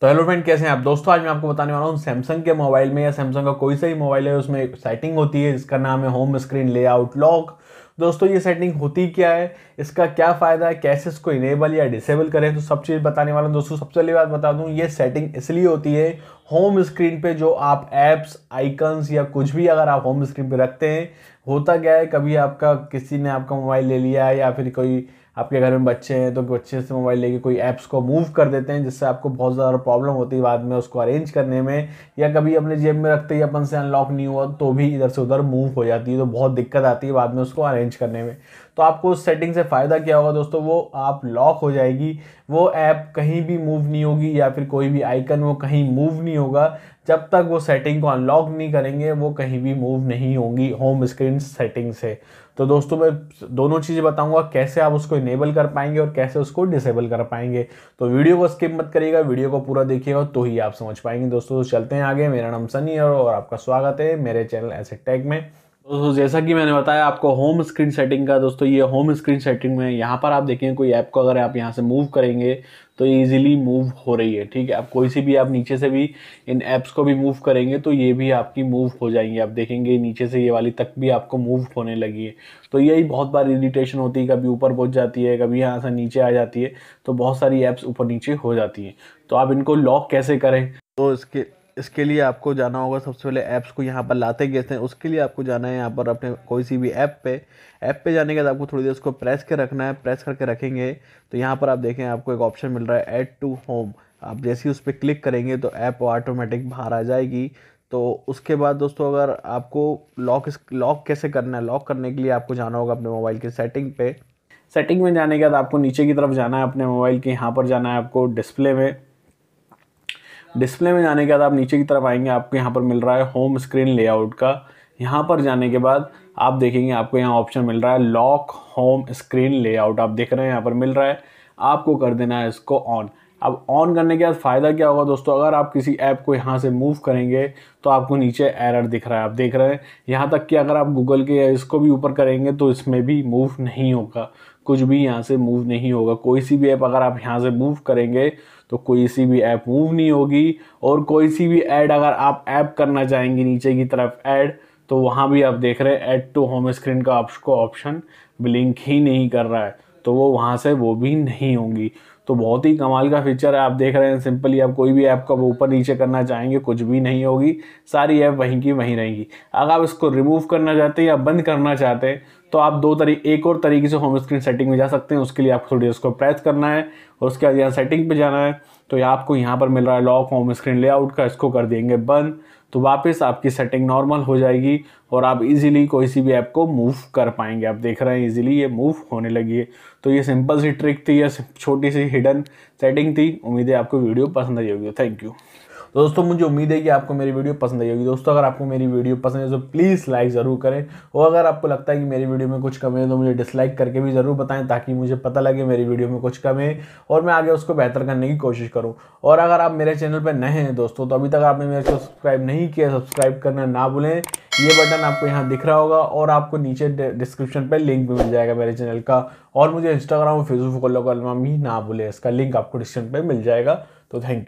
तो hello friend कैसे हैं आप दोस्तों आज मैं आपको बताने वाला हूँ सैमसंग के मोबाइल में या सैमसंग का कोई सा ही मोबाइल है उसमें एक सेटिंग होती है जिसका नाम है होम स्क्रीन लेआउट लॉक दोस्तों ये सेटिंग होती क्या है इसका क्या फ़ायदा है कैसे इसको इनेबल या डिसेबल करें तो सब चीज़ बताने वाला हूँ दोस्तों सबसे पहली बात बता दूँ ये सेटिंग इसलिए होती है होम स्क्रीन पर जो आप ऐप्स आइकन्स या कुछ भी अगर आप होम स्क्रीन पर रखते हैं होता क्या है कभी आपका किसी ने आपका मोबाइल ले लिया है या फिर कोई आपके घर में बच्चे हैं तो बच्चे से मोबाइल लेके कोई ऐप्स को मूव कर देते हैं जिससे आपको बहुत ज़्यादा प्रॉब्लम होती है बाद में उसको अरेंज करने में या कभी अपने जेब में रखते ही अपन से अनलॉक नहीं हुआ तो भी इधर से उधर मूव हो जाती है तो बहुत दिक्कत आती है बाद में उसको अरेंज करने में तो आपको उस सेटिंग से फ़ायदा क्या होगा दोस्तों वो आप लॉक हो जाएगी वो ऐप कहीं भी मूव नहीं होगी या फिर कोई भी आइकन वो कहीं मूव नहीं होगा जब तक वो सेटिंग को अनलॉक नहीं करेंगे वो कहीं भी मूव नहीं होंगी होम स्क्रीन सेटिंग से तो दोस्तों मैं दोनों चीज़ें बताऊंगा कैसे आप उसको इनेबल कर पाएंगे और कैसे उसको डिसेबल कर पाएंगे तो वीडियो को स्किप मत करिएगा वीडियो को पूरा देखिएगा तो ही आप समझ पाएंगे दोस्तों तो चलते हैं आगे मेरा नाम सनी और आपका स्वागत है मेरे चैनल ऐसे टैग में दोस्तों तो जैसा कि मैंने बताया आपको होम स्क्रीन सेटिंग का दोस्तों ये होम स्क्रीन सेटिंग में यहाँ पर आप देखें कोई ऐप को अगर आप यहाँ से मूव करेंगे तो इजीली मूव हो रही है ठीक है आप कोई सी भी आप नीचे से भी इन ऐप्स को भी मूव करेंगे तो ये भी आपकी मूव हो जाएंगी आप देखेंगे नीचे से ये वाली तक भी आपको मूव होने लगी है तो यही बहुत बार इरीटेशन होती है कभी ऊपर पहुँच जाती है कभी यहाँ से नीचे आ जाती है तो बहुत सारी ऐप्स ऊपर नीचे हो जाती हैं तो आप इनको लॉक कैसे करें तो इसके इसके लिए आपको जाना होगा सबसे पहले ऐप्स को यहाँ पर लाते कैसे हैं उसके लिए आपको जाना है यहाँ पर अपने कोई सी भी ऐप पे ऐप पे जाने के बाद आपको थोड़ी देर उसको प्रेस के रखना है प्रेस करके रखेंगे तो यहाँ पर आप देखें आपको एक ऑप्शन मिल रहा है ऐड टू होम आप जैसे ही उस पर क्लिक करेंगे तो ऐप ऑटोमेटिक बाहर आ जाएगी तो उसके बाद दोस्तों अगर आपको लॉक लॉक कैसे करना है लॉक करने के लिए आपको जाना होगा अपने मोबाइल की सेटिंग पे सेटिंग में जाने के बाद आपको नीचे की तरफ जाना है अपने मोबाइल के यहाँ पर जाना है आपको डिस्प्ले में डिस्प्ले में जाने के बाद आप नीचे की तरफ आएंगे आपको यहाँ पर मिल रहा है होम स्क्रीन लेआउट का यहाँ पर जाने के बाद आप देखेंगे आपको यहाँ ऑप्शन मिल रहा है लॉक होम स्क्रीन लेआउट आप देख रहे हैं यहाँ पर मिल रहा है आपको कर देना है इसको ऑन अब ऑन करने के बाद फ़ायदा क्या होगा दोस्तों अगर आप किसी ऐप को यहाँ से मूव करेंगे तो आपको नीचे एरर दिख रहा है आप देख रहे हैं यहाँ तक कि अगर आप गूगल के इसको भी ऊपर करेंगे तो इसमें भी मूव नहीं होगा कुछ भी यहाँ से मूव नहीं होगा कोई सी भी ऐप अगर आप यहाँ से मूव करेंगे तो कोई सी भी ऐप मूव नहीं होगी और कोई सी भी ऐड अगर आप ऐप करना चाहेंगे नीचे की तरफ ऐड तो वहाँ भी आप देख रहे हैं ऐड टू होम स्क्रीन का आपको ऑप्शन ब्लिंक ही नहीं कर रहा है तो वो वहाँ से वो भी नहीं होंगी तो बहुत ही कमाल का फीचर है आप देख रहे हैं सिंपली आप कोई भी ऐप का ऊपर नीचे करना चाहेंगे कुछ भी नहीं होगी सारी ऐप वहीं की वहीं रहेंगी अगर आप इसको रिमूव करना चाहते हैं या बंद करना चाहते हैं तो आप दो तरीके एक और तरीके से होम स्क्रीन सेटिंग में जा सकते हैं उसके लिए आप थोड़ी उसको प्रेस करना है और उसके बाद यहाँ सेटिंग पर जाना है तो ये आपको यहाँ पर मिल रहा है लॉक होम स्क्रीन लेआउट का इसको कर देंगे बंद तो वापस आपकी सेटिंग नॉर्मल हो जाएगी और आप इजीली कोई सी भी ऐप को मूव कर पाएंगे आप देख रहे हैं इजीली ये मूव होने लगी है तो ये सिंपल सी ट्रिक थी या छोटी सी हिडन सेटिंग थी उम्मीद है आपको वीडियो पसंद आई होगी थैंक यू तो दोस्तों मुझे उम्मीद है कि आपको मेरी वीडियो पसंद आई होगी दोस्तों अगर आपको मेरी वीडियो पसंद है तो प्लीज़ लाइक ज़रूर करें और अगर आपको लगता है कि मेरी वीडियो में कुछ कम है तो मुझे डिसलाइक करके भी ज़रूर बताएं ताकि मुझे पता लगे मेरी वीडियो में कुछ कम है और मैं आगे उसको बेहतर करने की कोशिश करूँ और अगर आप मेरे चैनल पर नए हैं दोस्तों तो अभी तक आपने मेरे को सब्सक्राइब नहीं किया सब्सक्राइब करना ना भूलें ये बटन आपको यहाँ दिख रहा होगा और आपको नीचे डिस्क्रिप्शन पर लिंक भी मिल जाएगा मेरे चैनल का और मुझे इंस्टाग्राम और फेसबुक फॉलो करना भी ना भूलें इसका लिंक आपको डिस्क्रिप्शन पर मिल जाएगा तो थैंक यू